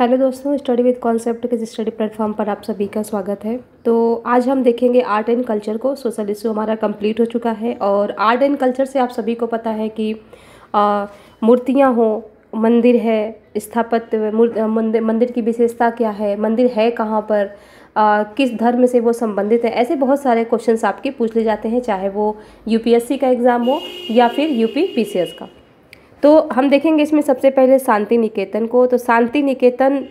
hello दोस्तों study with concept के study platform पर आप सभी का स्वागत है तो आज हम देखेंगे आर्ट एंड कल्चर को सोशल इशू हमारा कंप्लीट हो चुका है और आर्ट एंड कल्चर से आप सभी को पता है कि मूर्तियाँ हों मंदिर है स्थापत्य मंदिर मंदिर की विशेषता क्या है मंदिर है कहाँ पर आ, किस धर्म से वो संबंधित है ऐसे बहुत सारे क्वेश्चंस आपके पूछ ले जाते हैं चाहे वो यूपीएससी का एग्ज़ाम हो या फिर यूपी पीसीएस का तो हम देखेंगे इसमें सबसे पहले शांति निकेतन को तो शांति निकेतन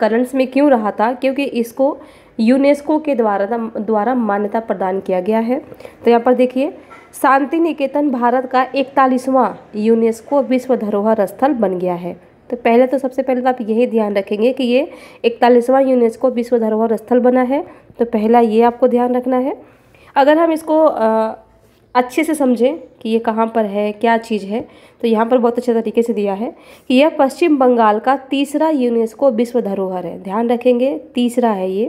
करंट्स में क्यों रहा था क्योंकि इसको यूनेस्को के द्वारा द्वारा मान्यता प्रदान किया गया है तो यहाँ पर देखिए शांति निकेतन भारत का इकतालीसवां यूनेस्को विश्व धरोहर स्थल बन गया है तो पहले तो सबसे पहले तो आप यही ध्यान रखेंगे कि ये इकतालीसवां यूनेस्को विश्व धरोहर स्थल बना है तो पहला ये आपको ध्यान रखना है अगर हम इसको आ, अच्छे से समझें कि ये कहाँ पर है क्या चीज़ है तो यहाँ पर बहुत अच्छे तरीके से दिया है कि यह पश्चिम बंगाल का तीसरा यूनेस्को विश्व धरोहर है ध्यान रखेंगे तीसरा है ये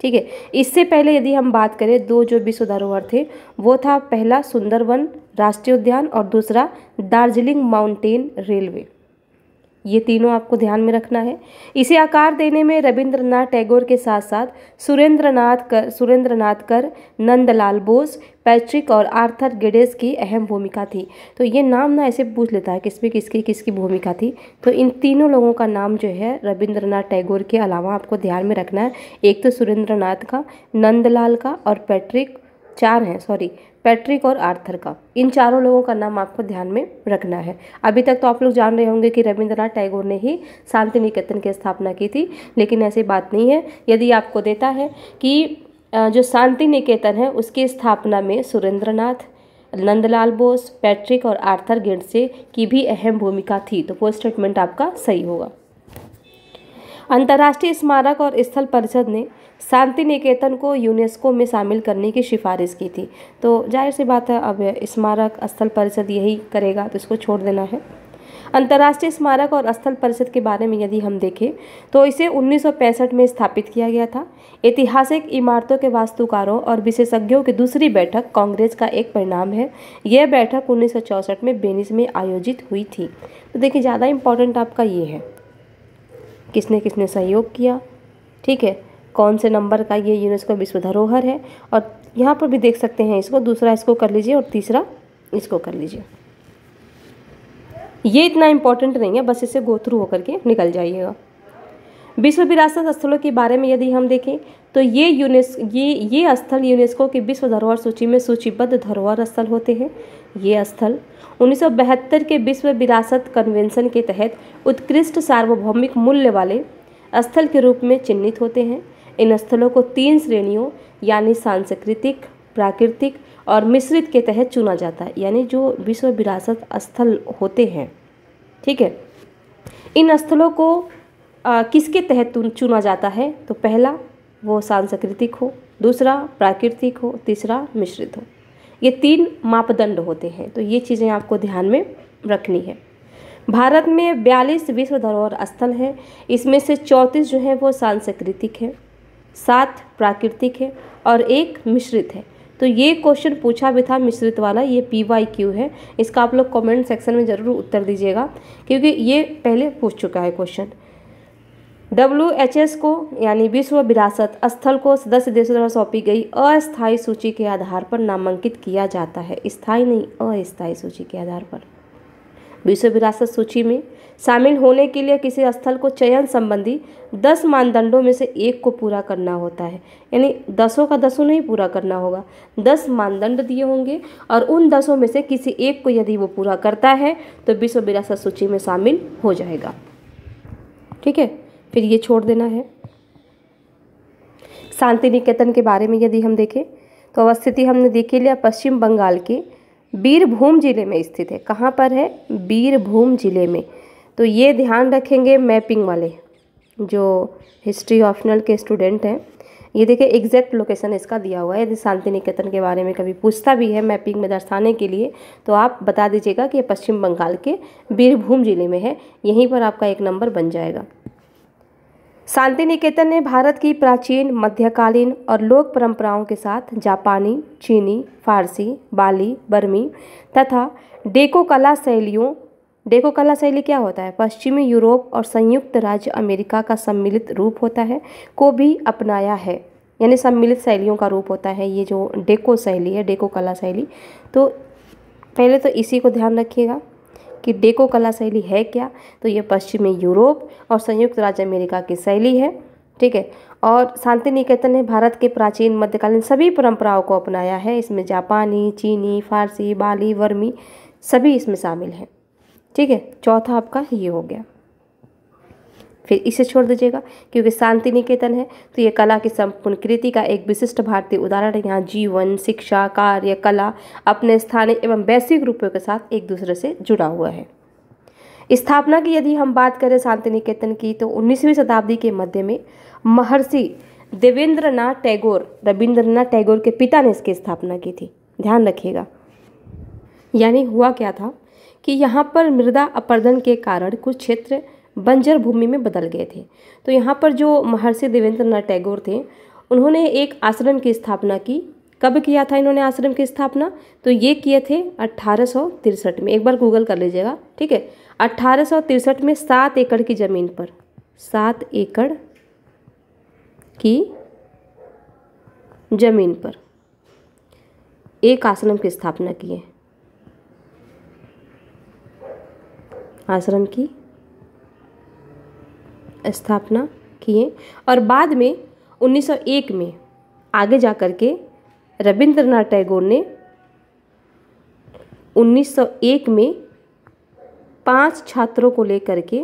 ठीक है इससे पहले यदि हम बात करें दो जो विश्व धरोहर थे वो था पहला सुंदरवन राष्ट्रीय उद्यान और दूसरा दार्जिलिंग माउंटेन रेलवे ये तीनों आपको ध्यान में रखना है इसे आकार देने में रविंद्रनाथ टैगोर के साथ साथ सुरेंद्रनाथ कर सुरेंद्रनाथ कर नंदलाल बोस पैट्रिक और आर्थर गेडेस की अहम भूमिका थी तो ये नाम ना ऐसे पूछ लेता है किसमें किसकी किसकी भूमिका थी तो इन तीनों लोगों का नाम जो है रविंद्रनाथ टैगोर के अलावा आपको ध्यान में रखना है एक तो सुरेंद्र का नंदलाल का और पैट्रिक चार हैं सॉरी पैट्रिक और आर्थर का इन चारों लोगों का नाम आपको ध्यान में रखना है अभी तक तो आप लोग जान रहे होंगे कि रविंद्रनाथ टैगोर ने ही शांति निकेतन की स्थापना की थी लेकिन ऐसी बात नहीं है यदि आपको देता है कि जो शांति निकेतन है उसकी स्थापना में सुरेंद्रनाथ नंदलाल बोस पैट्रिक और आर्थर गेंडसे की भी अहम भूमिका थी तो वो स्टेटमेंट आपका सही होगा अंतर्राष्ट्रीय स्मारक और स्थल परिषद ने शांति निकेतन को यूनेस्को में शामिल करने की सिफारिश की थी तो जाहिर सी बात है अब स्मारक स्थल परिषद यही करेगा तो इसको छोड़ देना है अंतर्राष्ट्रीय स्मारक और स्थल परिषद के बारे में यदि हम देखें तो इसे 1965 में स्थापित किया गया था ऐतिहासिक इमारतों के वास्तुकारों और विशेषज्ञों की दूसरी बैठक कांग्रेस का एक परिणाम है यह बैठक 1964 में बेनिस में आयोजित हुई थी तो देखिए ज़्यादा इम्पोर्टेंट आपका ये है किसने किसने सहयोग किया ठीक है कौन से नंबर का ये यूनेस्को विश्व धरोहर है और यहाँ पर भी देख सकते हैं इसको दूसरा इसको कर लीजिए और तीसरा इसको कर लीजिए ये इतना इम्पोर्टेंट नहीं है बस इसे गो थ्रू होकर के निकल जाइएगा विश्व विरासत स्थलों के बारे में यदि हम देखें तो ये यूनेस ये ये स्थल यूनेस्को के विश्व धरोहर सूची में सूचीबद्ध धरोहर स्थल होते हैं ये स्थल 1972 के विश्व विरासत कन्वेंशन के तहत उत्कृष्ट सार्वभौमिक मूल्य वाले स्थल के रूप में चिन्हित होते हैं इन स्थलों को तीन श्रेणियों यानी सांस्कृतिक प्राकृतिक और मिश्रित के तहत चुना जाता है यानी जो विश्व विरासत स्थल होते हैं ठीक है इन स्थलों को आ, किसके तहत चुना जाता है तो पहला वो सांस्कृतिक हो दूसरा प्राकृतिक हो तीसरा मिश्रित हो ये तीन मापदंड होते हैं तो ये चीज़ें आपको ध्यान में रखनी है भारत में बयालीस विश्व धरोहर स्थल हैं इसमें से चौंतीस जो हैं वो सांस्कृतिक हैं सात प्राकृतिक है और एक मिश्रित है तो ये क्वेश्चन पूछा भी था मिश्रित वाला ये पी वाई क्यू है इसका आप लोग कमेंट सेक्शन में ज़रूर उत्तर दीजिएगा क्योंकि ये पहले पूछ चुका है क्वेश्चन डब्ल्यू एच एस को यानी विश्व विरासत स्थल को सदस्य देशों द्वारा सौंपी गई अस्थायी सूची के आधार पर नामांकित किया जाता है स्थायी नहीं अस्थायी सूची के आधार पर विश्व विरासत सूची में शामिल होने के लिए किसी स्थल को चयन संबंधी दस मानदंडों में से एक को पूरा करना होता है यानी दसों का दसों नहीं पूरा करना होगा दस मानदंड दिए होंगे और उन दसों में से किसी एक को यदि वो पूरा करता है तो विश्व विरासत सूची में शामिल हो जाएगा ठीक है फिर ये छोड़ देना है शांति निकेतन के बारे में यदि हम देखें तो अवस्थिति हमने देखी लिया पश्चिम बंगाल के बीरभूम जिले में स्थित है कहाँ पर है बीरभूम जिले में तो ये ध्यान रखेंगे मैपिंग वाले जो हिस्ट्री ऑप्शनल के स्टूडेंट हैं ये देखिए एग्जैक्ट लोकेशन इसका दिया हुआ है यदि शांति निकेतन के बारे में कभी पूछता भी है मैपिंग में दर्शाने के लिए तो आप बता दीजिएगा कि ये पश्चिम बंगाल के बीरभूम जिले में है यहीं पर आपका एक नंबर बन जाएगा शांति निकेतन ने भारत की प्राचीन मध्यकालीन और लोक परंपराओं के साथ जापानी चीनी फारसी बाली बर्मी तथा डेको कला शैलियों डेको कला शैली क्या होता है पश्चिमी यूरोप और संयुक्त राज्य अमेरिका का सम्मिलित रूप होता है को भी अपनाया है यानी सम्मिलित शैलियों का रूप होता है ये जो डेको शैली है डेको कला शैली तो पहले तो इसी को ध्यान रखिएगा कि डेको कला शैली है क्या तो ये पश्चिमी यूरोप और संयुक्त राज्य अमेरिका की शैली है ठीक है और शांति निकेतन ने भारत के प्राचीन मध्यकालीन सभी परंपराओं को अपनाया है इसमें जापानी चीनी फारसी बाली वर्मी सभी इसमें शामिल हैं ठीक है चौथा आपका ये हो गया फिर इसे छोड़ दीजिएगा क्योंकि शांति निकेतन है तो ये कला की संपूर्ण कृति का एक विशिष्ट भारतीय उदाहरण है यहाँ जीवन शिक्षा कार्य कला अपने स्थानीय एवं वैश्विक रूपों के साथ एक दूसरे से जुड़ा हुआ है स्थापना की यदि हम बात करें शांति निकेतन की तो 19वीं शताब्दी के मध्य में महर्षि देवेंद्रनाथ टैगोर रविंद्रनाथ टैगोर के पिता ने इसकी स्थापना की थी ध्यान रखिएगा यानी हुआ क्या था कि यहाँ पर मृदा अपर्दन के कारण कुछ क्षेत्र बंजर भूमि में बदल गए थे तो यहाँ पर जो महर्षि देवेंद्र नाथ टैगोर थे उन्होंने एक आश्रम की स्थापना की कब किया था इन्होंने आश्रम की स्थापना तो ये किए थे अट्ठारह में एक बार गूगल कर लीजिएगा ठीक है अट्ठारह में सात एकड़ की ज़मीन पर सात एकड़ की ज़मीन पर एक आश्रम की स्थापना की है आश्रम की स्थापना किए और बाद में 1901 में आगे जा कर के रविंद्रनाथ टैगोर ने 1901 में पांच छात्रों को लेकर के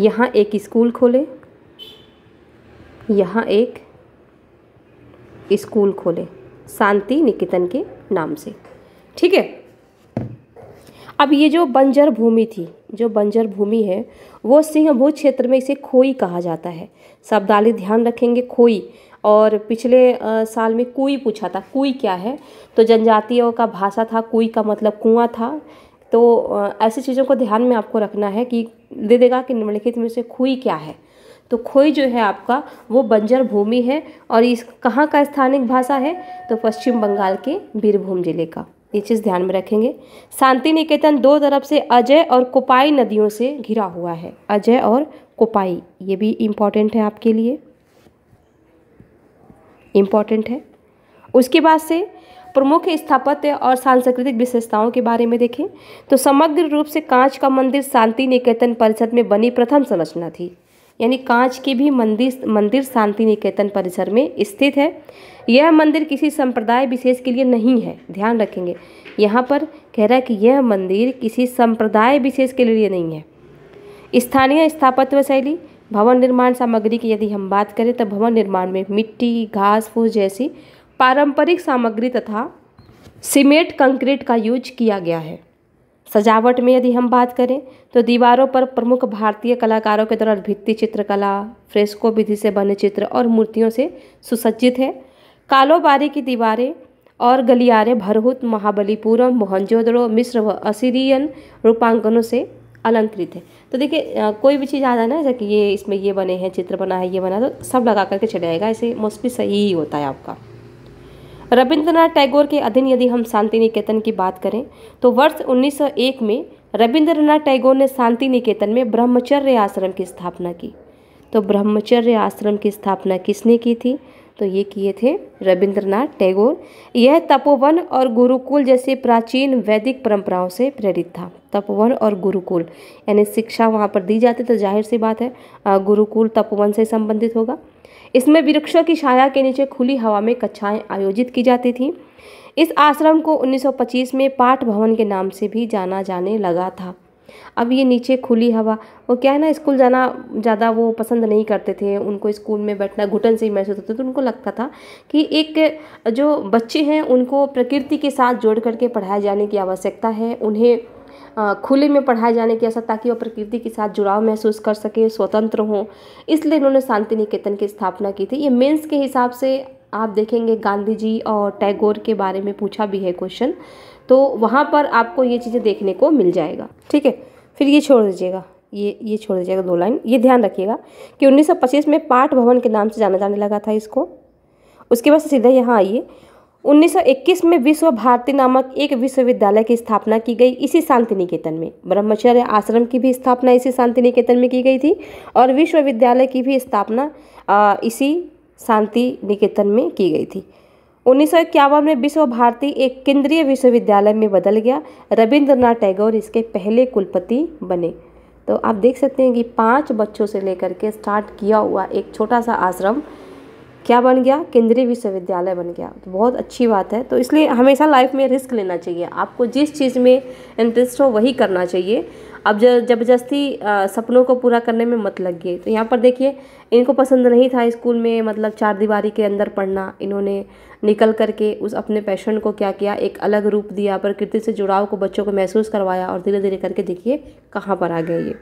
यहाँ एक स्कूल खोले यहाँ एक स्कूल खोले शांति निकेतन के नाम से ठीक है अब ये जो बंजर भूमि थी जो बंजर भूमि है वो सिंहभूज क्षेत्र में इसे खोई कहा जाता है शब्दाली ध्यान रखेंगे खोई और पिछले आ, साल में कुई पूछा था कुई क्या है तो जनजातियों का भाषा था कुई का मतलब कुआं था तो ऐसी चीज़ों को ध्यान में आपको रखना है कि दे देगा कि निम्नलिखित में से खोई क्या है तो खोई जो है आपका वो बंजर भूमि है और इस कहाँ का स्थानिक भाषा है तो पश्चिम बंगाल के बीरभूम जिले का ये चीज़ ध्यान में रखेंगे शांति निकेतन दो तरफ से अजय और कोपाई नदियों से घिरा हुआ है अजय और कोपाई ये भी इम्पॉर्टेंट है आपके लिए इम्पॉर्टेंट है उसके बाद से प्रमुख स्थापत्य और सांस्कृतिक विशेषताओं के बारे में देखें तो समग्र रूप से कांच का मंदिर शांति निकेतन परिषद में बनी प्रथम संरचना थी यानी कांच के भी मंदिर मंदिर शांति निकेतन परिसर में स्थित है यह मंदिर किसी संप्रदाय विशेष के लिए नहीं है ध्यान रखेंगे यहाँ पर कह रहा है कि यह मंदिर किसी संप्रदाय विशेष के लिए नहीं है स्थानीय स्थापत्य शैली भवन निर्माण सामग्री की यदि हम बात करें तो भवन निर्माण में मिट्टी घास फूस जैसी पारंपरिक सामग्री तथा सीमेंट कंक्रीट का यूज किया गया है सजावट में यदि हम बात करें तो दीवारों पर प्रमुख भारतीय कलाकारों के द्वारा भित्ति चित्रकला फ्रेस्को विधि से बने चित्र और मूर्तियों से सुसज्जित है कालोबारी की दीवारें और गलियारे भरहुत महाबलीपुरम मोहनजोदड़ो मिस्र व असीरियन रूपांकनों से अलंकृत है तो देखिए कोई भी चीज़ आ जाए ना जैसे कि ये इसमें ये बने हैं चित्र बना है ये बना तो सब लगा करके चले जाएगा ऐसे मोस्टली सही ही होता है आपका रविंद्रनाथ टैगोर के अधीन यदि हम शांति निकेतन की बात करें तो वर्ष 1901 में रविंद्रनाथ टैगोर ने शांति निकेतन में ब्रह्मचर्य आश्रम की स्थापना की तो ब्रह्मचर्य आश्रम की स्थापना किसने की थी तो ये किए थे रविंद्रनाथ टैगोर यह तपोवन और गुरुकुल जैसे प्राचीन वैदिक परंपराओं से प्रेरित था तपोवन और गुरुकुल यानी शिक्षा वहाँ पर दी जाती तो जाहिर सी बात है गुरुकुल तपोवन से संबंधित होगा इसमें वृक्षों की छाया के नीचे खुली हवा में कक्षाएं आयोजित की जाती थी इस आश्रम को 1925 में पाठ भवन के नाम से भी जाना जाने लगा था अब ये नीचे खुली हवा वो क्या है ना स्कूल जाना ज़्यादा वो पसंद नहीं करते थे उनको स्कूल में बैठना घुटन से ही महसूस होता था तो उनको लगता था कि एक जो बच्चे हैं उनको प्रकृति के साथ जोड़ करके पढ़ाए जाने की आवश्यकता है उन्हें खुले में पढ़ाए जाने की ऐसा ताकि वह प्रकृति के साथ जुड़ाव महसूस कर सके स्वतंत्र हों इसलिए इन्होंने शांति निकेतन की स्थापना की थी ये मेंस के हिसाब से आप देखेंगे गांधी जी और टैगोर के बारे में पूछा भी है क्वेश्चन तो वहाँ पर आपको ये चीज़ें देखने को मिल जाएगा ठीक है फिर ये छोड़ दीजिएगा ये ये छोड़ दीजिएगा दो लाइन ये ध्यान रखिएगा कि 1925 में पाठ भवन के नाम से जाना जाने लगा था इसको उसके बाद सीधा यहाँ आइए 1921 में विश्व भारती नामक एक विश्वविद्यालय की स्थापना की गई इसी शांति निकेतन में ब्रह्मचर्य आश्रम की भी स्थापना इसी शांति निकेतन में की गई थी और विश्वविद्यालय की भी स्थापना इसी शांति निकेतन में की गई थी उन्नीस में विश्व भारती एक केंद्रीय विश्वविद्यालय में बदल गया रविंद्रनाथ टैगोर इसके पहले कुलपति बने तो आप देख सकते हैं कि पाँच बच्चों से लेकर के स्टार्ट किया हुआ एक छोटा सा आश्रम क्या बन गया केंद्रीय विश्वविद्यालय बन गया तो बहुत अच्छी बात है तो इसलिए हमेशा लाइफ में रिस्क लेना चाहिए आपको जिस चीज़ में इंटरेस्ट हो वही करना चाहिए अब जबरदस्ती सपनों को पूरा करने में मत लगिए तो यहाँ पर देखिए इनको पसंद नहीं था स्कूल में मतलब चार दीवारी के अंदर पढ़ना इन्होंने निकल करके उस अपने पैशन को क्या किया एक अलग रूप दिया प्रकृति से जुड़ाव को बच्चों को महसूस करवाया और धीरे धीरे करके देखिए कहाँ पर आ गए ये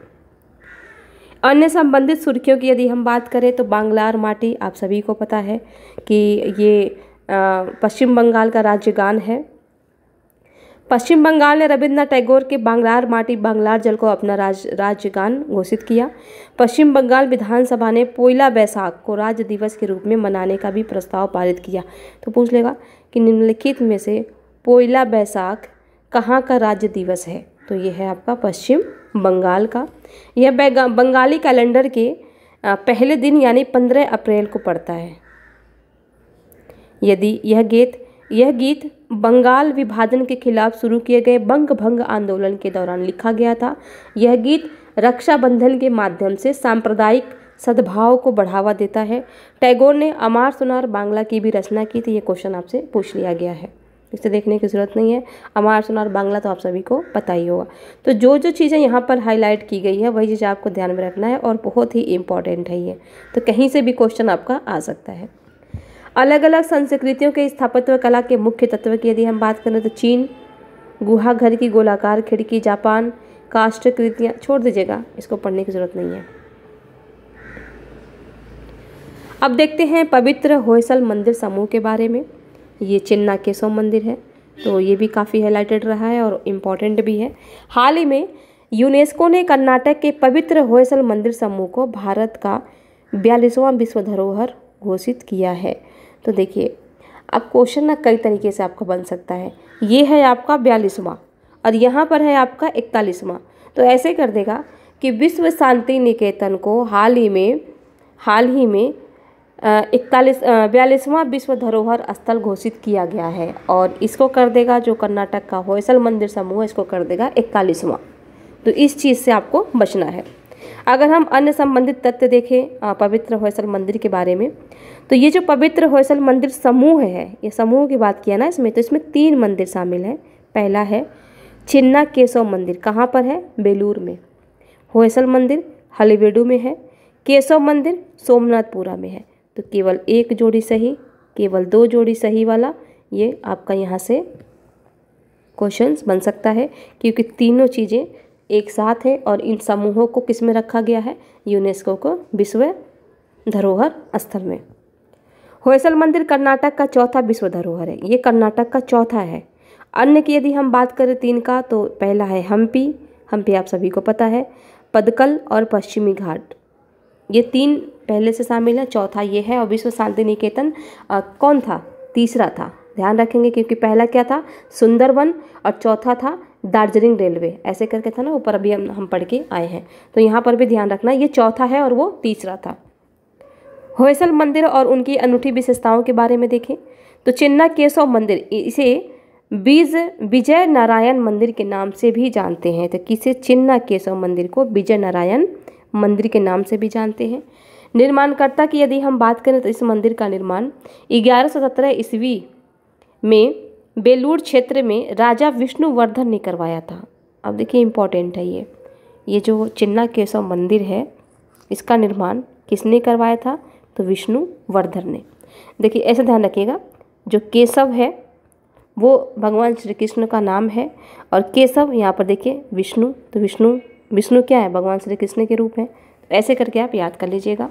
अन्य संबंधित सुर्खियों की यदि हम बात करें तो बांग्लार माटी आप सभी को पता है कि ये पश्चिम बंगाल का राज्य गान है पश्चिम बंगाल ने रविन्द्रनाथ टैगोर के बांग्लार माटी बांग्लार जल को अपना राज राज्यगान घोषित किया पश्चिम बंगाल विधानसभा ने पोइला बैसाख को राज्य दिवस के रूप में मनाने का भी प्रस्ताव पारित किया तो पूछ लेगा कि निम्नलिखित में से पोइला बैसाख कहाँ का राज्य दिवस है तो ये है आपका पश्चिम बंगाल का यह बंगाली कैलेंडर के पहले दिन यानी पंद्रह अप्रैल को पड़ता है यदि यह गीत यह गीत बंगाल विभाजन के खिलाफ शुरू किए गए बंग भंग आंदोलन के दौरान लिखा गया था यह गीत रक्षाबंधन के माध्यम से सांप्रदायिक सद्भाव को बढ़ावा देता है टैगोर ने अमार सुनार बांग्ला की भी रचना की थी ये क्वेश्चन आपसे पूछ लिया गया है इसे देखने की ज़रूरत नहीं है अमार सुनार बांग्ला तो आप सभी को पता ही होगा तो जो जो चीज़ें यहाँ पर हाईलाइट की गई है वही चीज़ आपको ध्यान में रखना है और बहुत ही इम्पॉर्टेंट है ये तो कहीं से भी क्वेश्चन आपका आ सकता है अलग अलग संस्कृतियों के स्थापत्य कला के मुख्य तत्व की यदि हम बात करें तो चीन गुहा घर की गोलाकार खिड़की जापान काष्ठकृतियाँ छोड़ दीजिएगा इसको पढ़ने की ज़रूरत नहीं है अब देखते हैं पवित्र होयसल मंदिर समूह के बारे में ये चिन्ना केशव मंदिर है तो ये भी काफ़ी हाईलाइटेड रहा है और इम्पॉर्टेंट भी है हाल ही में यूनेस्को ने कर्नाटक के पवित्र होयसल मंदिर समूह को भारत का बयालीसवां विश्व धरोहर घोषित किया है तो देखिए अब क्वेश्चन ना कई तरीके से आपका बन सकता है ये है आपका बयालीसवाँ और यहाँ पर है आपका इकतालीसवाँ तो ऐसे कर देगा कि विश्व शांति निकेतन को हाल ही में हाल ही में इकतालीस बयालीसवां विश्व धरोहर स्थल घोषित किया गया है और इसको कर देगा जो कर्नाटक का होयसल मंदिर समूह इसको कर देगा इकतालीसवां तो इस चीज़ से आपको बचना है अगर हम अन्य संबंधित तथ्य देखें पवित्र होयसल मंदिर के बारे में तो ये जो पवित्र होयसल मंदिर समूह है ये समूह की बात किया ना इसमें तो इसमें तीन मंदिर शामिल हैं पहला है छिन्ना केशव मंदिर कहाँ पर है बेलूर में होयसल मंदिर हलीवेडू में है केशव मंदिर सोमनाथपुरा में है तो केवल एक जोड़ी सही केवल दो जोड़ी सही वाला ये आपका यहाँ से क्वेश्चन बन सकता है क्योंकि तीनों चीज़ें एक साथ हैं और इन समूहों को किस में रखा गया है यूनेस्को को विश्व धरोहर स्थल में होयसल मंदिर कर्नाटक का चौथा विश्व धरोहर है ये कर्नाटक का चौथा है अन्य की यदि हम बात करें तीन का तो पहला है हम्पी हम्पी आप सभी को पता है पदकल और पश्चिमी घाट ये तीन पहले से शामिल है चौथा ये है और विश्व शांति निकेतन कौन था तीसरा था ध्यान रखेंगे क्योंकि पहला क्या था सुंदरवन और चौथा था दार्जिलिंग रेलवे ऐसे करके था ना ऊपर अभी हम हम पढ़ के आए हैं तो यहाँ पर भी ध्यान रखना ये चौथा है और वो तीसरा था होयसल मंदिर और उनकी अनूठी विशेषताओं के बारे में देखें तो चिन्ना केशव मंदिर इसे बीज विजय नारायण मंदिर के नाम से भी जानते हैं तो किसे चिन्ना केशव मंदिर को विजय नारायण मंदिर के नाम से भी जानते हैं निर्माणकर्ता की यदि हम बात करें तो इस मंदिर का निर्माण ग्यारह सौ सत्रह ईस्वी में बेलूर क्षेत्र में राजा विष्णुवर्धन ने करवाया था अब देखिए इम्पोर्टेंट है ये ये जो चिन्ना केशव मंदिर है इसका निर्माण किसने करवाया था तो विष्णुवर्धन ने देखिए ऐसा ध्यान रखिएगा जो केशव है वो भगवान श्री कृष्ण का नाम है और केशव यहाँ पर देखिए विष्णु तो विष्णु विष्णु क्या है भगवान श्री कृष्ण के रूप हैं ऐसे करके आप याद कर लीजिएगा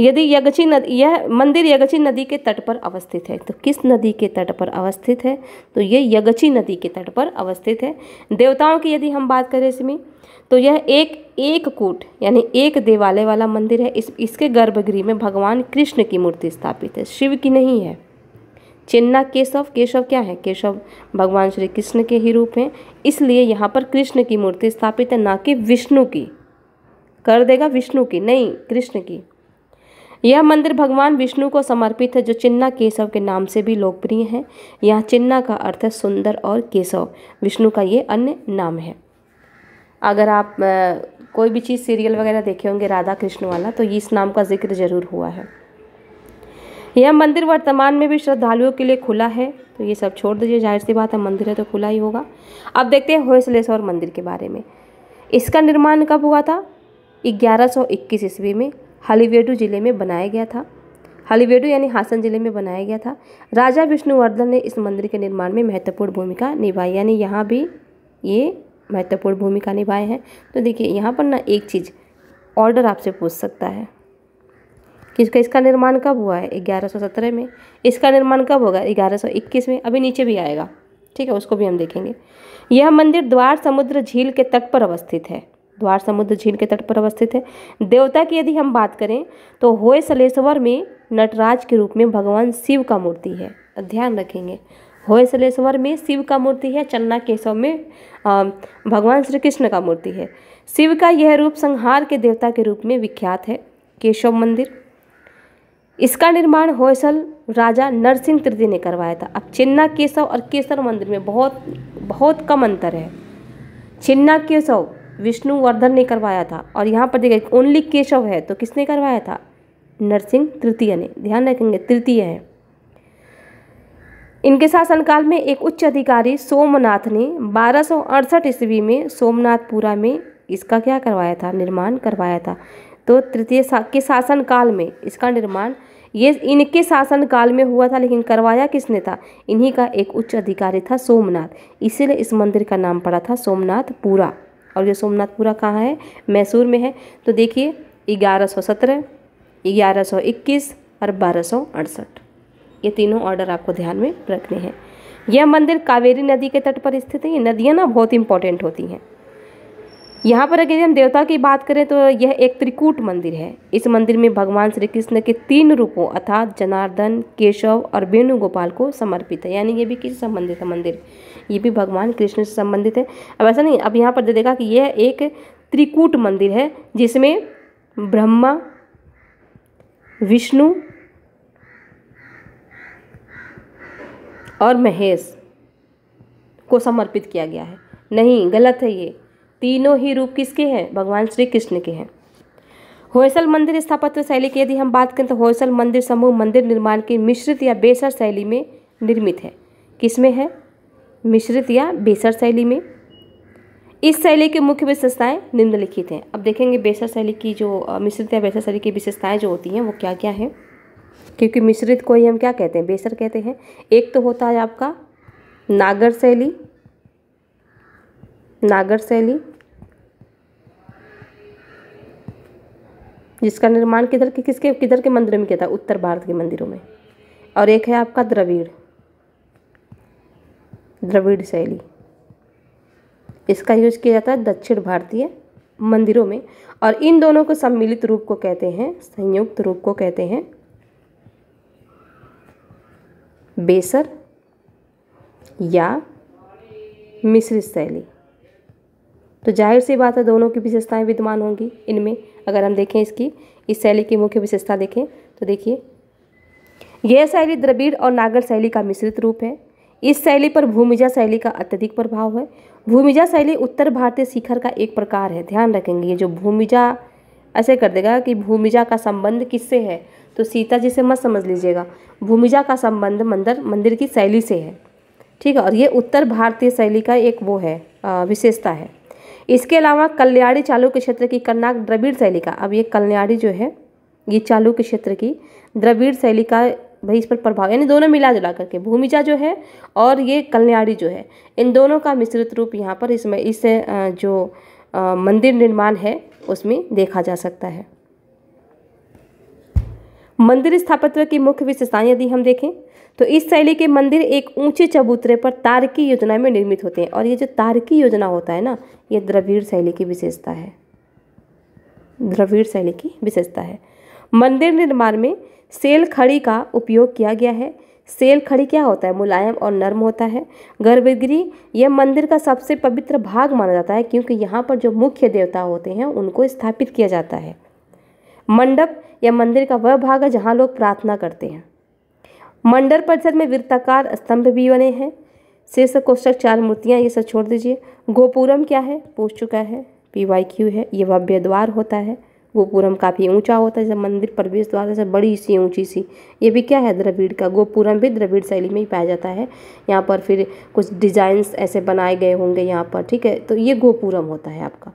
यदि यगची नदी यह मंदिर यगची नदी के तट पर अवस्थित है तो किस नदी के तट पर अवस्थित है तो ये यगची नदी के तट पर अवस्थित है देवताओं की यदि हम बात करें इसमें तो यह एक एक कूट यानी एक देवालय वाला मंदिर है इस इसके गर्भगृह में भगवान कृष्ण की मूर्ति स्थापित है शिव की नहीं है चिन्ना केशव केशव क्या है केशव भगवान श्री कृष्ण के ही रूप हैं इसलिए यहाँ पर कृष्ण की मूर्ति स्थापित है ना कि विष्णु की कर देगा विष्णु की नहीं कृष्ण की यह मंदिर भगवान विष्णु को समर्पित है जो चिन्ना केशव के नाम से भी लोकप्रिय हैं यहाँ चिन्ना का अर्थ है सुंदर और केशव विष्णु का ये अन्य नाम है अगर आप आ, कोई भी चीज़ सीरियल वगैरह देखे होंगे राधा कृष्ण वाला तो इस नाम का जिक्र जरूर हुआ है यह मंदिर वर्तमान में भी श्रद्धालुओं के लिए खुला है तो ये सब छोड़ दीजिए जाहिर सी बात है मंदिर है तो खुला ही होगा अब देखते हैं होयसलेश्वर मंदिर के बारे में इसका निर्माण कब हुआ था 1121 ईस्वी में हलीवेडू जिले में बनाया गया था हलीवेडू यानी हासन जिले में बनाया गया था राजा विष्णुवर्धन ने इस मंदिर के निर्माण में महत्वपूर्ण भूमिका निभाई यानी यहाँ भी ये महत्वपूर्ण भूमिका निभाए हैं तो देखिए यहाँ पर ना एक चीज़ ऑर्डर आपसे पूछ सकता है किसका इसका निर्माण कब हुआ है ग्यारह सौ सत्रह में इसका निर्माण कब होगा ग्यारह सौ इक्कीस में अभी नीचे भी आएगा ठीक है उसको भी हम देखेंगे यह मंदिर द्वार समुद्र झील के तट पर अवस्थित है द्वार समुद्र झील के तट पर अवस्थित है देवता की यदि हम बात करें तो होय सलेश्वर में नटराज के रूप में भगवान शिव का मूर्ति है ध्यान रखेंगे होय सलेश्वर में शिव का मूर्ति है चन्ना केशव में भगवान श्री कृष्ण का मूर्ति है शिव का यह रूप संहार के देवता के रूप में विख्यात है केशव मंदिर इसका निर्माण होयसल राजा नरसिंह तृतीय ने करवाया था अब छिन्ना केशव और केसर मंदिर में बहुत बहुत कम अंतर है छिन्ना केशव विष्णुवर्धन ने करवाया था और यहाँ पर देखा ओनली केशव है तो किसने करवाया था नरसिंह तृतीय ने ध्यान रखेंगे तृतीय है इनके शासनकाल में एक उच्च अधिकारी सोमनाथ ने बारह ईस्वी में सोमनाथपुरा में इसका क्या करवाया था निर्माण करवाया था तो तृतीय सा, के शासनकाल में इसका निर्माण ये इनके शासनकाल में हुआ था लेकिन करवाया किसने था इन्हीं का एक उच्च अधिकारी था सोमनाथ इसीलिए इस मंदिर का नाम पड़ा था सोमनाथपुरा और ये सोमनाथपुरा कहाँ है मैसूर में है तो देखिए ग्यारह सौ सत्रह ग्यारह सौ इक्कीस और बारह सौ अड़सठ ये तीनों ऑर्डर आपको ध्यान में रखने हैं यह मंदिर कावेरी नदी के तट पर स्थित है ये नदियाँ ना बहुत इंपॉर्टेंट होती हैं यहाँ पर अगर हम देवता की बात करें तो यह एक त्रिकूट मंदिर है इस मंदिर में भगवान श्री कृष्ण के तीन रूपों अर्थात जनार्दन केशव और वेणुगोपाल को समर्पित है यानी ये भी किस संबंधित है मंदिर ये भी भगवान कृष्ण से संबंधित है अब ऐसा नहीं अब यहाँ पर दे देगा कि यह एक त्रिकूट मंदिर है जिसमें ब्रह्मा विष्णु और महेश को समर्पित किया गया है नहीं गलत है ये तीनों ही रूप किसके हैं भगवान श्री कृष्ण के हैं होयसल मंदिर स्थापत्य शैली की यदि हम बात करें तो होयसल मंदिर समूह मंदिर निर्माण की मिश्रित या बेसर शैली में निर्मित है किसमें है मिश्रित या बेसर शैली में इस शैली की मुख्य विशेषताएं निम्नलिखित हैं अब देखेंगे बेसर शैली की जो मिश्रित या बेसर शैली की विशेषताएं जो होती हैं वो क्या क्या हैं क्योंकि मिश्रित को ही हम क्या कहते हैं बेसर कहते हैं एक तो होता है आपका नागर शैली नागर शैली जिसका निर्माण किधर के किसके किधर के मंदिरों में किया था उत्तर भारत के मंदिरों में और एक है आपका द्रविड़ द्रविड़ शैली इसका यूज किया जाता है दक्षिण भारतीय मंदिरों में और इन दोनों को सम्मिलित रूप को कहते हैं संयुक्त रूप को कहते हैं बेसर या मिश्रित शैली तो जाहिर सी बात है दोनों की विशेषताएं विद्यमान होंगी इनमें अगर हम देखें इसकी इस शैली की मुख्य विशेषता देखें तो देखिए यह शैली द्रविड़ और नागर शैली का मिश्रित रूप है इस शैली पर भूमिजा शैली का अत्यधिक प्रभाव है भूमिजा शैली उत्तर भारतीय शिखर का एक प्रकार है ध्यान रखेंगे ये जो भूमिजा ऐसे कर देगा कि भूमिजा का संबंध किससे है तो सीता जी से मत समझ लीजिएगा भूमिजा का संबंध मंदिर मंदिर की शैली से है ठीक है और ये उत्तर भारतीय शैली का एक वो है विशेषता है इसके अलावा कल्याणी चालुक्य क्षेत्र की कर्नाक द्रविड़ शैली का अब ये कल्याणी जो है ये चालुक्य क्षेत्र की द्रविड़ शैली का भाई इस पर प्रभाव यानी दोनों मिला जुला करके भूमिजा जो है और ये कल्याणी जो है इन दोनों का मिश्रित रूप यहाँ पर इसमें इस जो मंदिर निर्माण है उसमें देखा जा सकता है मंदिर स्थापत्य की मुख्य विशेषताएं यदि हम देखें तो इस शैली के मंदिर एक ऊंचे चबूतरे पर तारकी योजना में निर्मित होते हैं और ये जो तारकी योजना होता है ना ये द्रविड़ शैली की विशेषता है द्रविड़ शैली की विशेषता है मंदिर निर्माण में सेल खड़ी का उपयोग किया गया है सेल खड़ी क्या होता है मुलायम और नर्म होता है गर्भगिरी यह मंदिर का सबसे पवित्र भाग माना जाता है क्योंकि यहाँ पर जो मुख्य देवता होते हैं उनको स्थापित किया जाता है मंडप या मंदिर का वह भाग है जहाँ लोग प्रार्थना करते हैं मंडल परिसर में वृत्ताकार स्तंभ भी बने हैं शीर्ष कोष्टक चार मूर्तियाँ ये सब छोड़ दीजिए गोपुरम क्या है पूछ चुका है पी वाई क्यू है ये भव्य द्वार होता है गोपुरम काफ़ी ऊंचा होता है जब मंदिर प्रवेश द्वार जैसे बड़ी सी ऊंची सी ये भी क्या है द्रविड़ का गोपुरम भी द्रविड़ शैली में ही पाया जाता है यहाँ पर फिर कुछ डिजाइंस ऐसे बनाए गए होंगे यहाँ पर ठीक है तो ये गोपुरम होता है आपका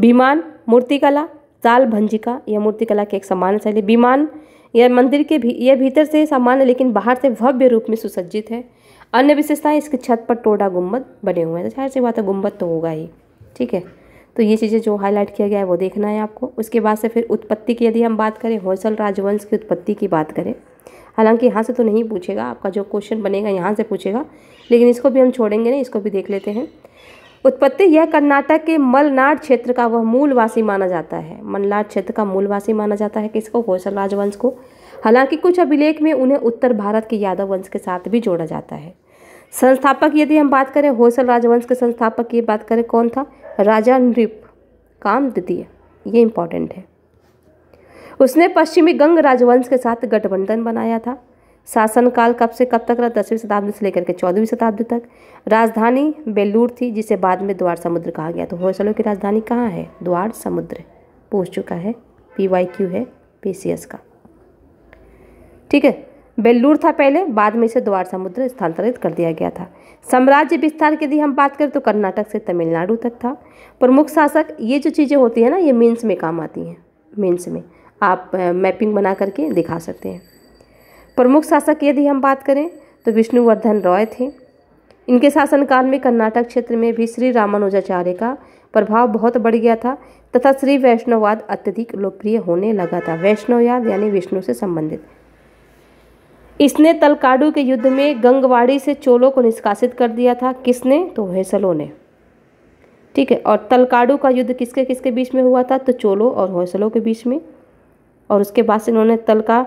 विमान मूर्तिकला साल भंजिका यह मूर्तिकला की एक सामान्य शैली विमान यह मंदिर के भी यह भीतर से सामान्य लेकिन बाहर से भव्य रूप में सुसज्जित है अन्य विशेषताएं इसकी छत पर टोडा गुम्बद बने हुए हैं तो शायद से बात है गुम्बद तो होगा ही ठीक है तो ये चीज़ें जो हाईलाइट किया गया है वो देखना है आपको उसके बाद से फिर उत्पत्ति की यदि हम बात करें होसल राजवंश की उत्पत्ति की बात करें हालांकि यहाँ से तो नहीं पूछेगा आपका जो क्वेश्चन बनेगा यहाँ से पूछेगा लेकिन इसको भी हम छोड़ेंगे नहीं इसको भी देख लेते हैं उत्पत्ति यह कर्नाटक के मलनाड क्षेत्र का वह मूलवासी माना जाता है मलनाड क्षेत्र का मूलवासी माना जाता है किसको होसल राजवंश को हालांकि कुछ अभिलेख में उन्हें उत्तर भारत के यादव वंश के साथ भी जोड़ा जाता है संस्थापक यदि हम बात करें होसल राजवंश के संस्थापक की बात करें कौन था राजा नृप काम द्वितीय ये इंपॉर्टेंट है उसने पश्चिमी गंग राजवंश के साथ गठबंधन बनाया था शासनकाल कब से कब तक रहा दसवीं शताब्दी से लेकर के चौदहवीं शताब्दी तक राजधानी बेलूर थी जिसे बाद में द्वार समुद्र कहा गया तो होयसलों की राजधानी कहाँ है द्वार समुद्र पूछ चुका है पी वाई क्यू है पी सी एस का ठीक है बेल्लूर था पहले बाद में इसे द्वार समुद्र स्थानांतरित कर दिया गया था साम्राज्य विस्तार की यदि हम बात करें तो कर्नाटक से तमिलनाडु तक था प्रमुख शासक ये जो चीज़ें होती है ना ये मीन्स में काम आती हैं मीन्स में आप मैपिंग बना करके दिखा सकते हैं प्रमुख शासक यदि हम बात करें तो विष्णुवर्धन रॉय थे इनके शासनकाल में कर्नाटक क्षेत्र में भी श्री रामानुजाचार्य का प्रभाव बहुत बढ़ गया था तथा श्री वैष्णववाद अत्यधिक लोकप्रिय होने लगा था वैष्णवयाद यानी विष्णु से संबंधित इसने तलकाडू के युद्ध में गंगवाड़ी से चोलों को निष्कासित कर दिया था किसने तो होयसलों ने ठीक है और तलकाडू का युद्ध किसके किसके बीच में हुआ था तो चोलों और होसलों के बीच में और उसके बाद से इन्होंने तलका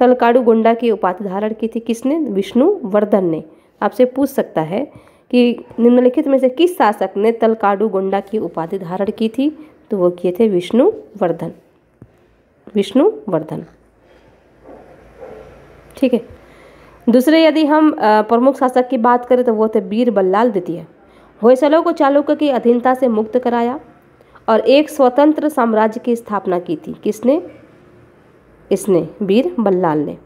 तलकाड़ू गोंडा की उपाधि धारण की थी किसने विष्णु वर्धन ने आपसे पूछ सकता है कि निम्नलिखित में से किस शासक ने तलकाडू गोंडा की उपाधि धारण की थी तो वो किए थे विष्णु वर्धन विष्णु वर्धन ठीक है दूसरे यदि हम प्रमुख शासक की बात करें तो वो थे वीर बल्लाल द्वितीय होयसलों को चालुक्य की अधीनता से मुक्त कराया और एक स्वतंत्र साम्राज्य की स्थापना की थी किसने इसने वीर बल्लाल ने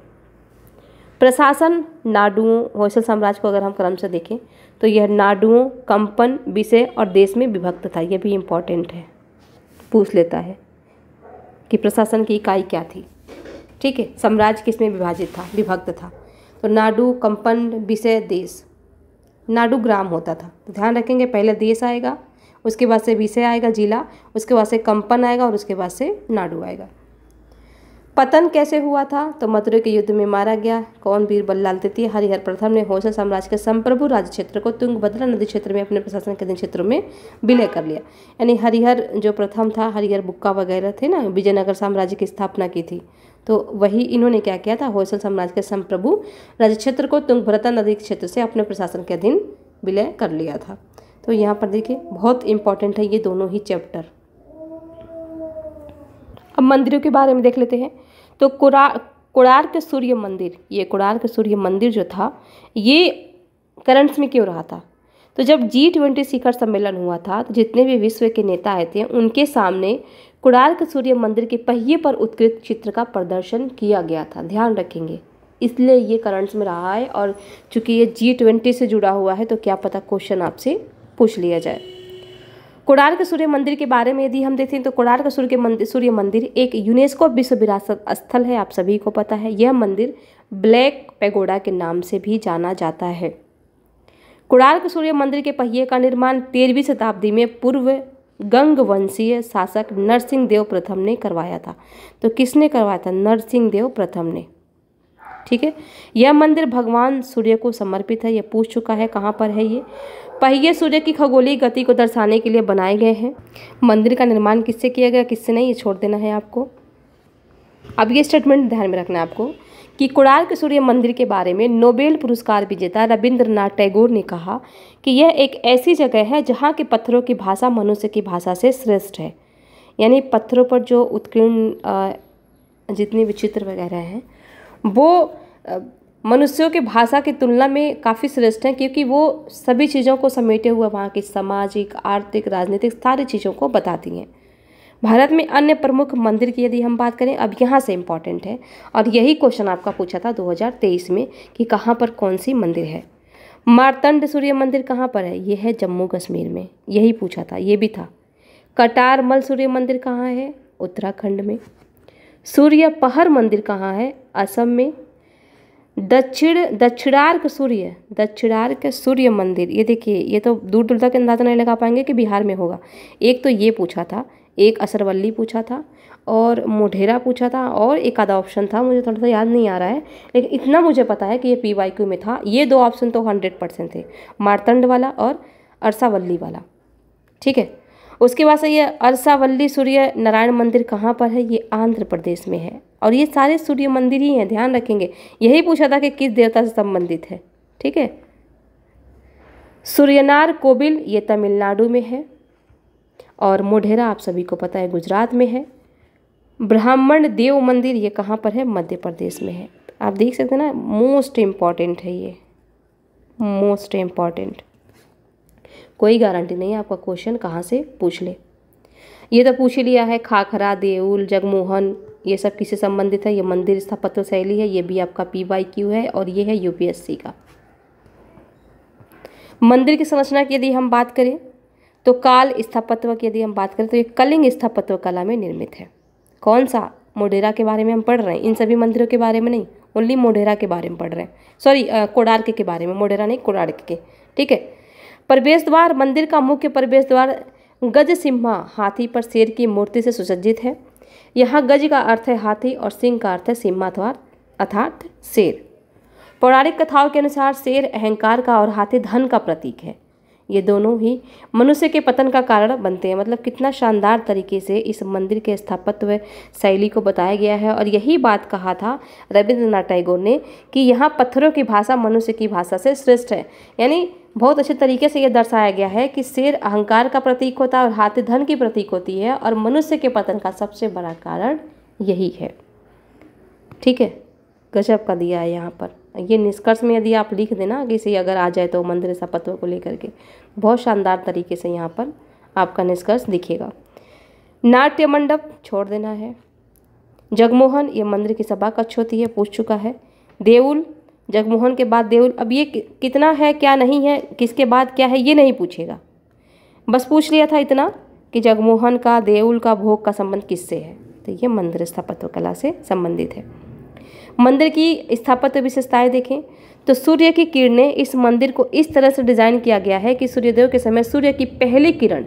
प्रशासन नाडुओं होसल साम्राज्य को अगर हम क्रम से देखें तो यह नाडुओं कंपन विषय और देश में विभक्त था यह भी इम्पॉर्टेंट है पूछ लेता है कि प्रशासन की इकाई क्या थी ठीक है साम्राज्य किस में विभाजित था विभक्त था तो नाडु कंपन विषय देश नाडु ग्राम होता था तो ध्यान रखेंगे पहले देश आएगा उसके बाद से विषय आएगा जिला उसके बाद से कंपन आएगा और उसके बाद से नाडू आएगा पतन कैसे हुआ था तो मथुरे के युद्ध में मारा गया कौन बीर बल्लाल तृतीय हरिहर प्रथम ने होसल साम्राज्य के संप्रभु राज्य क्षेत्र को तुंगभद्रा नदी क्षेत्र में अपने प्रशासन के दिन क्षेत्रों में विलय कर लिया यानी हरिहर जो प्रथम था हरिहर बुक्का वगैरह थे ना विजयनगर साम्राज्य की स्थापना की थी तो वही इन्होंने क्या किया था होसल साम्राज्य के संप्रभु राज्य क्षेत्र को तुंगभद्रा नदी क्षेत्र से अपने प्रशासन के अधीन विलय कर लिया था तो यहाँ पर देखिए बहुत इंपॉर्टेंट है ये दोनों ही चैप्टर अब मंदिरों के बारे में देख लेते हैं तो कुरा कोणार्क के सूर्य मंदिर ये कोणार्क के सूर्य मंदिर जो था ये करंट्स में क्यों रहा था तो जब जी ट्वेंटी शिखर सम्मेलन हुआ था तो जितने भी विश्व के नेता आए थे उनके सामने कोणार्क सूर्य मंदिर के पहिए पर उत्कृत चित्र का प्रदर्शन किया गया था ध्यान रखेंगे इसलिए ये करंट्स में रहा है और चूंकि ये जी ट्वेंटी से जुड़ा हुआ है तो क्या पता क्वेश्चन आपसे पूछ लिया जाए कोडार के सूर्य मंदिर के बारे में यदि हम देखें तो कोडार का सूर्य मंदिर सूर्य मंदिर एक यूनेस्को विश्व विरासत स्थल है आप सभी को पता है यह मंदिर ब्लैक पेगोडा के नाम से भी जाना जाता है कोणार्क सूर्य मंदिर के पहिए का निर्माण तेरहवीं शताब्दी में पूर्व गंगवंशीय शासक नरसिंह देव प्रथम ने करवाया था तो किसने करवाया था नरसिंह देव प्रथम ने ठीक है यह मंदिर भगवान सूर्य को समर्पित है यह पूछ चुका है कहाँ पर है ये पहिए सूर्य की खगोलीय गति को दर्शाने के लिए बनाए गए हैं मंदिर का निर्माण किससे किया गया किससे नहीं ये छोड़ देना है आपको अब ये स्टेटमेंट ध्यान में रखना है आपको कि के सूर्य मंदिर के बारे में नोबेल पुरस्कार विजेता रविंद्रनाथ टैगोर ने कहा कि यह एक ऐसी जगह है जहाँ के पत्थरों की भाषा मनुष्य की भाषा से श्रेष्ठ है यानी पत्थरों पर जो उत्कीर्ण जितने विचित्र वगैरह हैं वो मनुष्यों के भाषा की तुलना में काफ़ी श्रेष्ठ हैं क्योंकि वो सभी चीज़ों को समेटे हुए वहाँ की सामाजिक आर्थिक राजनीतिक सारी चीज़ों को बताती हैं भारत में अन्य प्रमुख मंदिर की यदि हम बात करें अब यहाँ से इम्पॉर्टेंट है और यही क्वेश्चन आपका पूछा था 2023 में कि कहाँ पर कौन सी मंदिर है मारतंड सूर्य मंदिर कहाँ पर है ये है जम्मू कश्मीर में यही पूछा था ये भी था कटार मल सूर्य मंदिर कहाँ है उत्तराखंड में सूर्य पहर मंदिर कहाँ है असम में दक्षिण दक्षिणार्क सूर्य दक्षिणार्क सूर्य मंदिर ये देखिए ये तो दूर दूर तक अंदाज़ा नहीं लगा पाएंगे कि बिहार में होगा एक तो ये पूछा था एक असरवल्ली पूछा था और मोढेरा पूछा था और एक आधा ऑप्शन था मुझे थोड़ा सा याद नहीं आ रहा है लेकिन इतना मुझे पता है कि ये पी वाई क्यू में था ये दो ऑप्शन तो हंड्रेड परसेंट थे मारतंड वाला और अरसावल्ली वाला ठीक है उसके बाद से ये अरसावल्ली सूर्य नारायण मंदिर कहाँ पर है ये आंध्र प्रदेश में है और ये सारे सूर्य मंदिर ही हैं ध्यान रखेंगे यही पूछा था कि किस देवता से संबंधित है ठीक है सूर्यनार कोबिल ये तमिलनाडु में है और मोढेरा आप सभी को पता है गुजरात में है ब्राह्मण देव मंदिर ये कहाँ पर है मध्य प्रदेश में है आप देख सकते हैं ना मोस्ट इम्पॉर्टेंट है ये मोस्ट इम्पॉर्टेंट कोई गारंटी नहीं आपका क्वेश्चन कहाँ से पूछ ले ये तो पूछ लिया है खाखरा देउल जगमोहन ये सब किससे संबंधित है ये मंदिर स्थापत्य शैली है ये भी आपका पी वाई क्यू है और ये है यूपीएससी का मंदिर की संरचना की यदि हम बात करें तो काल स्थापत्य की यदि हम बात करें तो ये कलिंग स्थापत्य कला में निर्मित है कौन सा मोडेरा के बारे में हम पढ़ रहे हैं इन सभी मंदिरों के बारे में नहीं ओनली मोडेरा के बारे में पढ़ रहे हैं सॉरी कोडार्क के बारे में मोडेरा नहीं कोडार्क के ठीक है प्रवेश द्वार मंदिर का मुख्य प्रवेश द्वार गज सिम्हा हाथी पर शेर की मूर्ति से सुसज्जित है यहाँ गज का अर्थ है हाथी और सिंह का अर्थ है सिम्हा द्वार अर्थात शेर पौराणिक कथाओं के अनुसार शेर अहंकार का और हाथी धन का प्रतीक है ये दोनों ही मनुष्य के पतन का कारण बनते हैं मतलब कितना शानदार तरीके से इस मंदिर के स्थापत्य शैली को बताया गया है और यही बात कहा था रविंद्रनाथ टैगोर ने कि यहाँ पत्थरों की भाषा मनुष्य की भाषा से श्रेष्ठ है यानी बहुत अच्छे तरीके से यह दर्शाया गया है कि शेर अहंकार का प्रतीक होता है और हाथी धन की प्रतीक होती है और मनुष्य के पतन का सबसे बड़ा कारण यही है ठीक है गजब का दिया है यहाँ पर ये निष्कर्ष में यदि आप लिख देना कि इसे अगर आ जाए तो मंदिर स्थापत्व को लेकर के बहुत शानदार तरीके से यहाँ पर आपका निष्कर्ष दिखेगा नाट्य मंडप छोड़ देना है जगमोहन ये मंदिर की सभा कक्ष होती है पूछ चुका है देउल जगमोहन के बाद देउल अब ये कितना है क्या नहीं है किसके बाद क्या है ये नहीं पूछेगा बस पूछ लिया था इतना कि जगमोहन का देउल का भोग का संबंध किससे है तो ये मंदिर स्थापत्व कला से संबंधित है मंदिर की स्थापत्य विशेषताएं देखें तो सूर्य की किरणें इस मंदिर को इस तरह से डिजाइन किया गया है कि सूर्यदेव के समय सूर्य की पहली किरण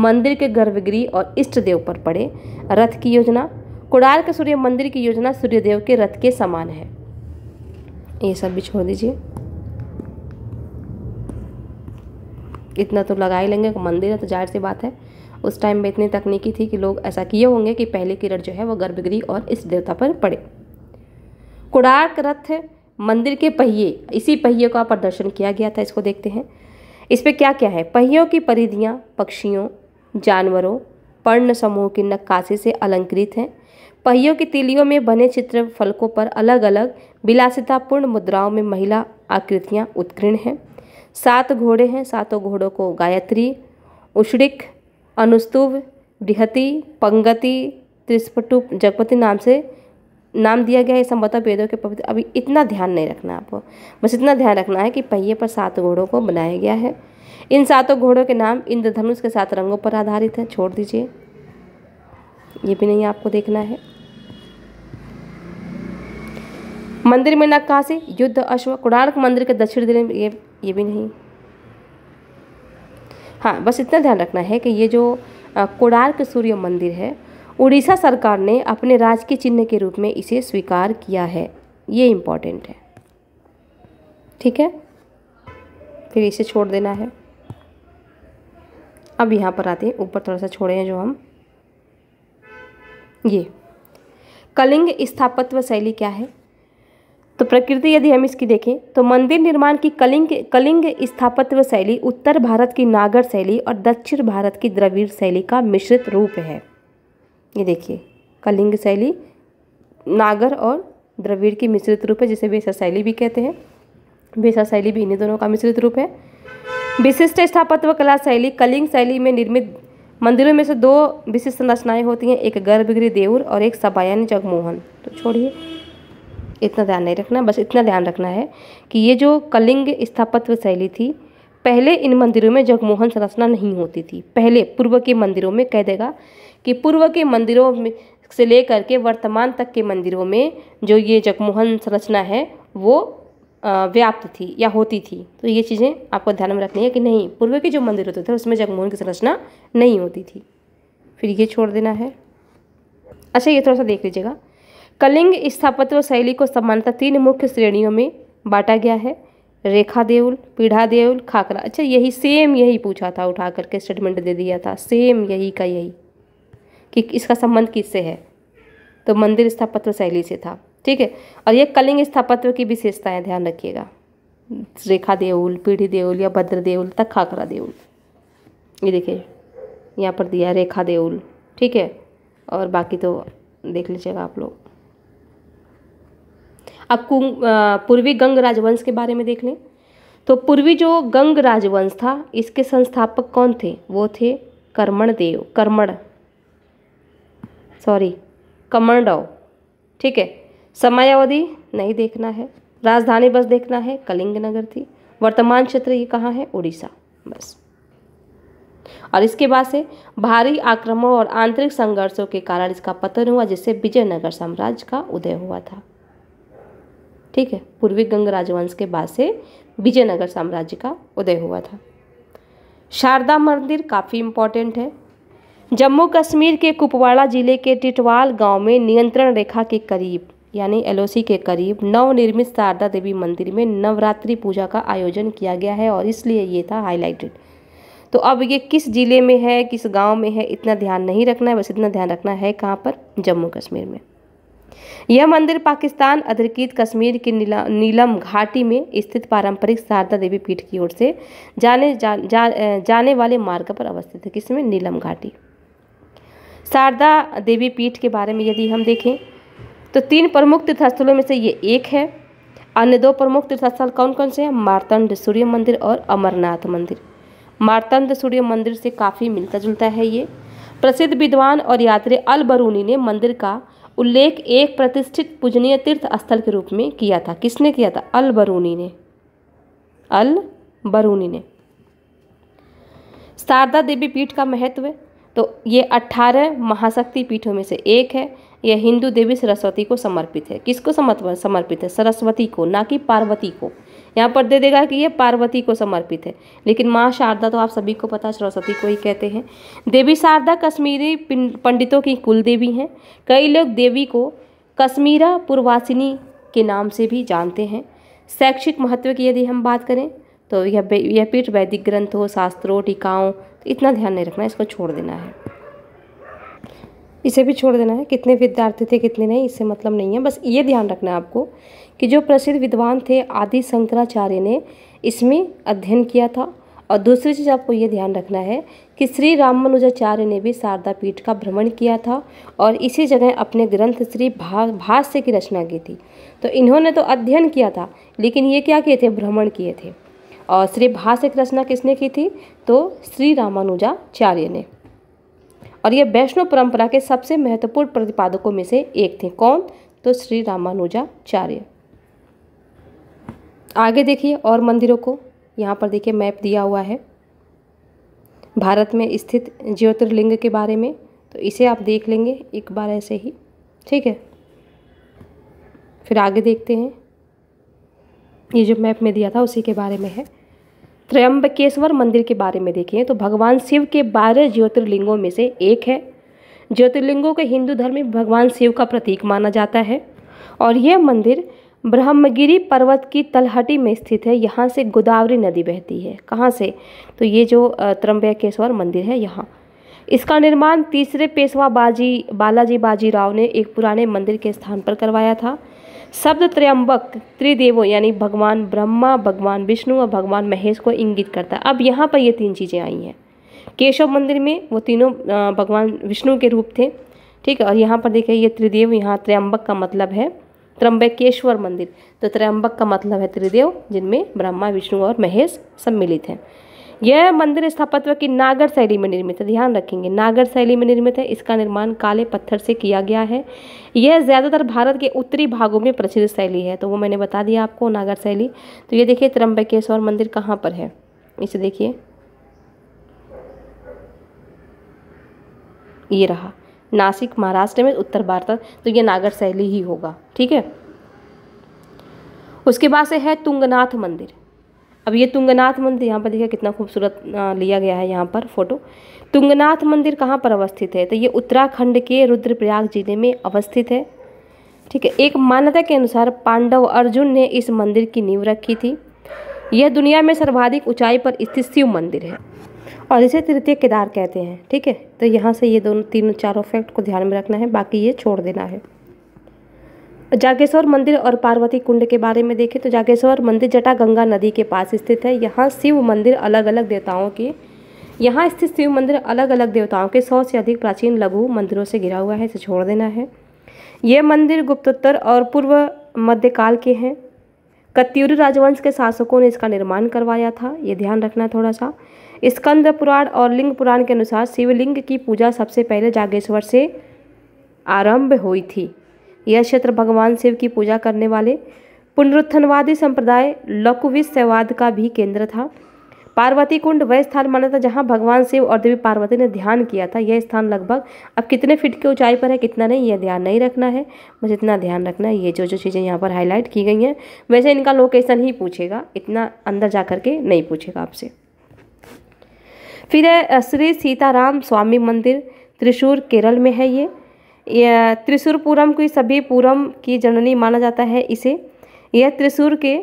मंदिर के गर्भगृह और इष्ट देव पर पड़े रथ की योजना कुड़ार के सूर्य मंदिर की योजना सूर्यदेव के रथ के समान है ये सब भी छोड़ दीजिए इतना तो लगा ही लेंगे मंदिर है तो जाहिर सी बात है उस टाइम में इतनी तकनीकी थी कि लोग ऐसा किए होंगे कि पहली किरण जो है वो गर्भगृह और इस देवता पर पड़े कोणार्क रथ मंदिर के पहिए इसी पहिए का प्रदर्शन किया गया था इसको देखते हैं इस पर क्या क्या है पहियों की परिधियाँ पक्षियों जानवरों पर्ण समूह की नक्काशी से अलंकृत हैं पहियों की तिलियों में बने चित्र फलकों पर अलग अलग विलासितापूर्ण मुद्राओं में महिला आकृतियाँ उत्कीर्ण हैं सात घोड़े हैं सातों घोड़ों को गायत्री उष्णिक अनुस्तुभ बृहति पंगति त्रिस्पटु जगपति नाम से नाम दिया गया है संभवतः वेदों के पवित्र अभी इतना ध्यान नहीं रखना आपको बस इतना ध्यान रखना है कि पहिए पर सात घोड़ों को बनाया गया है इन सातों घोड़ों के नाम इंद्रधनुष के सात रंगों पर आधारित हैं छोड़ दीजिए ये भी नहीं आपको देखना है मंदिर में नक्काशी युद्ध अश्व कुणार्क मंदिर के दक्षिण दिले में ये ये भी नहीं हाँ बस इतना ध्यान रखना है कि ये जो कोणार्क सूर्य मंदिर है उड़ीसा सरकार ने अपने राज के चिन्ह के रूप में इसे स्वीकार किया है ये इम्पोर्टेंट है ठीक है फिर इसे छोड़ देना है अब यहाँ पर आते हैं ऊपर थोड़ा सा छोड़े हैं जो हम ये कलिंग स्थापत्व शैली क्या है तो प्रकृति यदि हम इसकी देखें तो मंदिर निर्माण की कलिंग कलिंग स्थापत्य शैली उत्तर भारत की नागर शैली और दक्षिण भारत की द्रविड़ शैली का मिश्रित रूप है ये देखिए कलिंग शैली नागर और द्रविड़ की मिश्रित रूप है जिसे भेषा शैली भी कहते हैं बेसा शैली भी इन्हीं दोनों का मिश्रित रूप है विशिष्ट स्थापत्य कला शैली कलिंग शैली में निर्मित मंदिरों में से दो विशिष्ट संरचनाएं होती हैं एक गर्भगृह देउर और एक सबायन जगमोहन तो छोड़िए इतना ध्यान नहीं रखना बस इतना ध्यान रखना है कि ये जो कलिंग स्थापत्य शैली थी पहले इन मंदिरों में जगमोहन संरचना नहीं होती थी पहले पूर्व के मंदिरों में कह देगा कि पूर्व के मंदिरों में से लेकर के वर्तमान तक के मंदिरों में जो ये जगमोहन संरचना है वो व्याप्त थी या होती थी तो ये चीज़ें आपको ध्यान में रखनी है कि नहीं पूर्व के जो मंदिर होते थे उसमें जगमोहन की संरचना नहीं होती थी फिर ये छोड़ देना है अच्छा ये थोड़ा सा देख लीजिएगा कलिंग स्थापत्य शैली को सामान्यतः तीन मुख्य श्रेणियों में बांटा गया है रेखा देउल पीढ़ा देउल खाकरा अच्छा यही सेम यही पूछा था उठा करके स्टेटमेंट दे दिया था सेम यही का यही कि इसका संबंध किससे है तो मंदिर स्थापत्य शैली से था ठीक है और ये कलिंग स्थापत्य की विशेषता है ध्यान रखिएगा रेखा देउल पीढ़ी देउल या भद्र देउल तक खाकरा देउल ये देखिए यहाँ पर दिया रेखा देउल ठीक है और बाकी तो देख लीजिएगा आप लोग अब कु पूर्वी गंग राजवंश के बारे में देख लें तो पूर्वी जो गंग राजवंश था इसके संस्थापक कौन थे वो थे कर्मण देव कर्मण सॉरी कमंडौ ठीक है समयावधि नहीं देखना है राजधानी बस देखना है कलिंग नगर थी वर्तमान क्षेत्र ये कहाँ है उड़ीसा बस और इसके बाद से भारी आक्रमण और आंतरिक संघर्षों के कारण इसका पतन हुआ जिससे विजयनगर साम्राज्य का उदय हुआ था ठीक है पूर्वी गंग राजवंश के बाद से विजयनगर साम्राज्य का उदय हुआ था शारदा मंदिर काफ़ी इम्पोर्टेंट है जम्मू कश्मीर के कुपवाड़ा जिले के टिटवाल गांव में नियंत्रण रेखा के करीब यानी एलओसी के करीब नवनिर्मित शारदा देवी मंदिर में नवरात्रि पूजा का आयोजन किया गया है और इसलिए ये था हाईलाइटेड तो अब ये किस ज़िले में है किस गांव में है इतना ध्यान नहीं रखना है बस इतना ध्यान रखना है कहाँ पर जम्मू कश्मीर में यह मंदिर पाकिस्तान अधिकृत कश्मीर के नीला, नीलम घाटी में स्थित पारंपरिक शारदा देवी पीठ की ओर से जाने जा, जा, जाने वाले मार्ग पर अवस्थित है किसमें नीलम घाटी शारदा देवी पीठ के बारे में यदि हम देखें तो तीन प्रमुख तीर्थस्थलों में से ये एक है अन्य दो प्रमुख तीर्थस्थल कौन कौन से हैं मारतंड सूर्य मंदिर और अमरनाथ मंदिर मारतंड सूर्य मंदिर से काफ़ी मिलता जुलता है ये प्रसिद्ध विद्वान और यात्री अल बरूनी ने मंदिर का उल्लेख एक प्रतिष्ठित पूजनीय तीर्थ स्थल के रूप में किया था किसने किया था अल बरूनी ने अल बरूनी ने शारदा देवी पीठ का महत्व तो ये अट्ठारह महाशक्ति पीठों में से एक है यह हिंदू देवी सरस्वती को समर्पित है किसको समर्पित है सरस्वती को ना कि पार्वती को यहाँ पर दे देगा कि यह पार्वती को समर्पित है लेकिन माँ शारदा तो आप सभी को पता है सरस्वती को ही कहते हैं देवी शारदा कश्मीरी पंडितों की कुल देवी हैं कई लोग देवी को कश्मीरा पूर्वासिनी के नाम से भी जानते हैं शैक्षिक महत्व की यदि हम बात करें तो यह यह पीठ वैदिक ग्रंथों शास्त्रों टीकाओं इतना ध्यान नहीं रखना इसको छोड़ देना है इसे भी छोड़ देना है कितने विद्यार्थी थे कितने नहीं इससे मतलब नहीं है बस ये ध्यान रखना है आपको कि जो प्रसिद्ध विद्वान थे आदि शंकराचार्य ने इसमें अध्ययन किया था और दूसरी चीज़ आपको ये ध्यान रखना है कि श्री राम मनुजाचार्य ने भी शारदा पीठ का भ्रमण किया था और इसी जगह अपने ग्रंथ श्री भा भाष्य की रचना की थी तो इन्होंने तो अध्ययन किया था लेकिन ये क्या किए थे भ्रमण किए थे और श्री भाष्य की रचना किसने की थी तो श्री रामानुजाचार्य ने और ये वैष्णव परंपरा के सबसे महत्वपूर्ण प्रतिपादकों में से एक थे कौन तो श्री रामानुजाचार्य आगे देखिए और मंदिरों को यहाँ पर देखिए मैप दिया हुआ है भारत में स्थित ज्योतिर्लिंग के बारे में तो इसे आप देख लेंगे एक बार ऐसे ही ठीक है फिर आगे देखते हैं ये जो मैप में दिया था उसी के बारे में है त्रयंबकेश्वर मंदिर के बारे में देखें तो भगवान शिव के बारह ज्योतिर्लिंगों में से एक है ज्योतिर्लिंगों के हिंदू धर्म में भगवान शिव का प्रतीक माना जाता है और यह मंदिर ब्रह्मगिरी पर्वत की तलहटी में स्थित है यहाँ से गोदावरी नदी बहती है कहाँ से तो ये जो त्रम्बकेश्वर मंदिर है यहाँ इसका निर्माण तीसरे पेशवा बाजी बालाजी बाजीराव ने एक पुराने मंदिर के स्थान पर करवाया था शब्द त्र्यंबक त्रिदेवों यानी भगवान ब्रह्मा भगवान विष्णु और भगवान महेश को इंगित करता है अब यहाँ पर ये तीन चीज़ें आई हैं केशव मंदिर में वो तीनों भगवान विष्णु के रूप थे ठीक है और यहाँ पर देखिए ये त्रिदेव यहाँ त्र्यंबक का मतलब है त्र्यंबकेश्वर मंदिर तो त्र्यंबक का मतलब है त्रिदेव जिनमें ब्रह्मा विष्णु और महेश सम्मिलित हैं यह मंदिर स्थापत्य की नागर शैली में निर्मित है ध्यान रखेंगे नागर शैली में निर्मित है इसका निर्माण काले पत्थर से किया गया है यह ज़्यादातर भारत के उत्तरी भागों में प्रसिद्ध शैली है तो वो मैंने बता दिया आपको नागर शैली तो ये देखिए त्रम्बकेश्वर मंदिर कहाँ पर है इसे देखिए ये रहा नासिक महाराष्ट्र में उत्तर भारत तो ये नागर शैली ही होगा ठीक है उसके बाद से है तुंगनाथ मंदिर अब ये तुंगनाथ मंदिर यहाँ पर देखिए कितना खूबसूरत लिया गया है यहाँ पर फोटो तुंगनाथ मंदिर कहाँ पर अवस्थित है तो ये उत्तराखंड के रुद्रप्रयाग जिले में अवस्थित है ठीक है एक मान्यता के अनुसार पांडव अर्जुन ने इस मंदिर की नींव रखी थी यह दुनिया में सर्वाधिक ऊंचाई पर स्थित शिव मंदिर है और इसे तृतीय केदार कहते हैं ठीक है तो यहाँ से ये दोनों तीनों चारों फैक्ट को ध्यान में रखना है बाकी ये छोड़ देना है जागेश्वर मंदिर और पार्वती कुंड के बारे में देखें तो जागेश्वर मंदिर जटा गंगा नदी के पास स्थित है यहाँ शिव मंदिर अलग अलग देवताओं के यहाँ स्थित शिव मंदिर अलग अलग देवताओं के सौ से अधिक प्राचीन लघु मंदिरों से घिरा हुआ है इसे छोड़ देना है ये मंदिर गुप्तोत्तर और पूर्व मध्यकाल के हैं कत्यूरी राजवंश के शासकों ने इसका निर्माण करवाया था ये ध्यान रखना थोड़ा सा स्कंद पुराण और लिंग पुराण के अनुसार शिवलिंग की पूजा सबसे पहले जागेश्वर से आरंभ हुई थी यह क्षेत्र भगवान शिव की पूजा करने वाले पुनरुत्थनवादी संप्रदाय सेवाद का भी केंद्र था पार्वती कुंड वह स्थान माना था जहाँ भगवान शिव और देवी पार्वती ने ध्यान किया था यह स्थान लगभग अब कितने फीट की ऊंचाई पर है कितना नहीं यह ध्यान नहीं रखना है बस इतना ध्यान रखना है ये जो जो चीज़ें यहाँ पर हाईलाइट की गई हैं वैसे इनका लोकेशन ही पूछेगा इतना अंदर जा के नहीं पूछेगा आपसे फिर है श्री सीताराम स्वामी मंदिर त्रिशूर केरल में है ये यह त्रिशूर पूरम की सभी पूरम की जननी माना जाता है इसे यह त्रिशूर के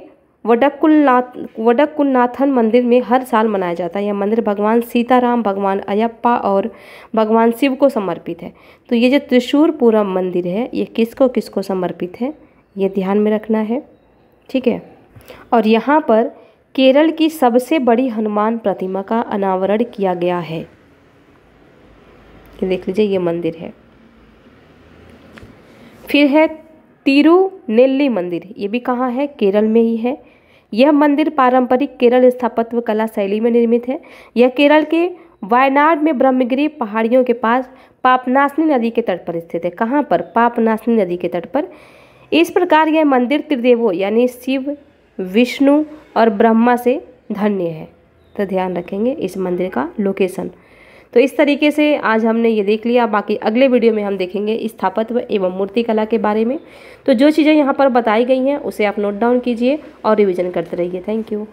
वडक्कुलनाथ वडक्कुलनाथन मंदिर में हर साल मनाया जाता है यह मंदिर भगवान सीताराम भगवान अयप्पा और भगवान शिव को समर्पित है तो ये जो त्रिशूर पूरम मंदिर है ये किसको किसको समर्पित है ये ध्यान में रखना है ठीक है और यहाँ पर केरल की सबसे बड़ी हनुमान प्रतिमा का अनावरण किया गया है ये देख लीजिए ये मंदिर है फिर है तिरुनेल्ली मंदिर ये भी कहाँ है केरल में ही है यह मंदिर पारंपरिक केरल स्थापत्य कला शैली में निर्मित है यह केरल के वायनाड में ब्रह्मगिरी पहाड़ियों के पास पापनाशनी नदी के तट पर स्थित है कहाँ पर पापनाशनी नदी के तट पर इस प्रकार यह मंदिर त्रिदेवों यानी शिव विष्णु और ब्रह्मा से धन्य है तो ध्यान रखेंगे इस मंदिर का लोकेशन तो इस तरीके से आज हमने ये देख लिया बाकी अगले वीडियो में हम देखेंगे स्थापत्य एवं मूर्तिकला के बारे में तो जो चीज़ें यहाँ पर बताई गई हैं उसे आप नोट डाउन कीजिए और रिविज़न करते रहिए थैंक यू